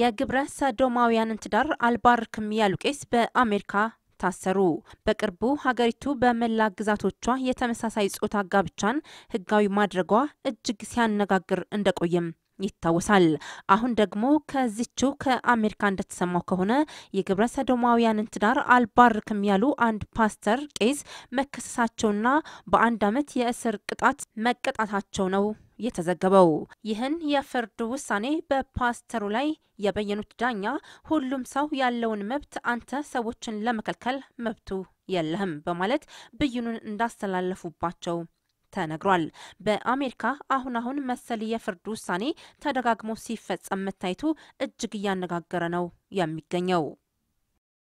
የግብረ ሰዶማውያንን ትዳር አልባርክም ያሉ ቄስ በአሜሪካ ታሰሩ። በቅርቡ ሀገሪቱ በመላ ግዛቶቿ የተመሳሳይ ጾታ ጋብቻን ህጋዊ ማድረጓ እጅግ ሲያነጋግር እንደቆየም ይታወሳል። አሁን ደግሞ ከዚችው ከአሜሪካ እንደተሰማው ከሆነ የግብረ ሰዶማውያንን ትዳር አልባርክም ያሉ አንድ ፓስተር ቄስ መከሰሳቸውና በአንድ ዓመት የእስር ቅጣት መቀጣታቸው ነው የተዘገበው። ይህን የፍርድ ውሳኔ በፓስተሩ ላይ የበየኑት ዳኛ ሁሉም ሰው ያለውን መብት አንተ ሰዎችን ለመከልከል መብቱ የለህም በማለት ብይኑን እንዳስተላለፉባቸው ተነግሯል። በአሜሪካ አሁን አሁን መሰል የፍርድ ውሳኔ ተደጋግሞ ሲፈጸም መታየቱ እጅግ እያነጋገረ ነው የሚገኘው።